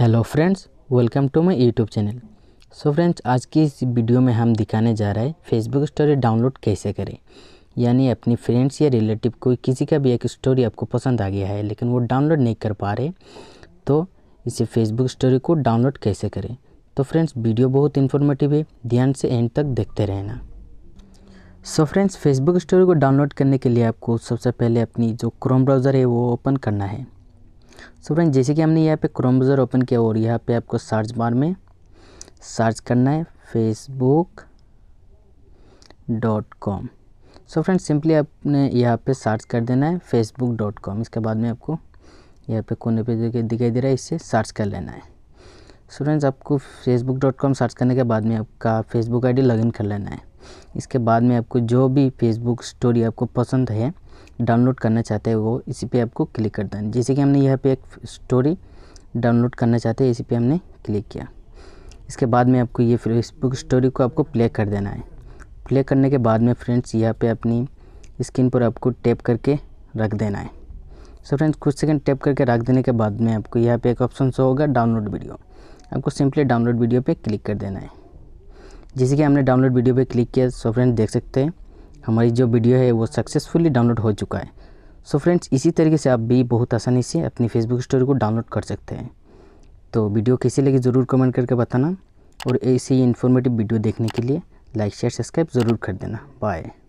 hello friends welcome to my YouTube channel so friends आज की इस वीडियो में हम दिखाने जा रहे हैं फेसबुक स्टोरी डाउनलोड कैसे करें यानी अपनी फ्रेंड्स या रिलेटिव कोई किसी का भी एक स्टोरी आपको पसंद आ गया है लेकिन वो डाउनलोड नहीं कर पा रहे तो इसे फेसबुक स्टोरी को डाउनलोड कैसे करें तो फ्रेंड्स वीडियो बहुत इन्फॉर्मेटिव है ध्यान से एंड तक देखते रहना सो फ्रेंड्स फेसबुक स्टोरी को डाउनलोड करने के लिए आपको सबसे पहले अपनी जो क्रोम ब्राउज़र है वो ओपन करना है सो फ्रेंड जैसे कि हमने यहाँ पे क्रोम ब्राउज़र ओपन किया और यहाँ पे आपको सर्च बार में सर्च करना है Facebook dot com so friend simply आपने यहाँ पे सर्च कर देना है फेसबुक डॉट कॉम इसके बाद में आपको यहाँ पे कोने पे दिखाई दे रहा है इससे सर्च कर लेना है सो फ्रेंड्स आपको फेसबुक डॉट कॉम सर्च करने के बाद में आपका फेसबुक लॉग इन कर लेना है इसके बाद में आपको जो भी फेसबुक स्टोरी आपको पसंद है डाउनलोड करना चाहते हैं वो इसी पे आपको क्लिक कर देना जैसे कि हमने यहाँ पे एक स्टोरी डाउनलोड करना चाहते हैं इसी पे हमने क्लिक किया इसके बाद में आपको ये फेसबुक स्टोरी को आपको प्ले कर देना है प्ले करने के बाद में फ्रेंड्स यहाँ पे अपनी स्क्रीन पर आपको टैप करके रख देना है सो फ्रेंड्स कुछ सेकेंड टैप करके रख देने के बाद में आपको यहाँ पे एक ऑप्शन शो होगा डाउनलोड वीडियो आपको सिंपली डाउनलोड वीडियो पे क्लिक कर देना है जैसे कि हमने डाउनलोड वीडियो पे क्लिक किया सो फ्रेंड्स देख सकते हैं हमारी जो वीडियो है वो सक्सेसफुली डाउनलोड हो चुका है सो फ्रेंड्स इसी तरीके से आप भी बहुत आसानी से अपनी फेसबुक स्टोरी को डाउनलोड कर सकते हैं तो वीडियो कैसी लगी ज़रूर कमेंट करके बताना और ऐसे ही इन्फॉर्मेटिव वीडियो देखने के लिए लाइक शेयर सब्सक्राइब ज़रूर कर देना बाय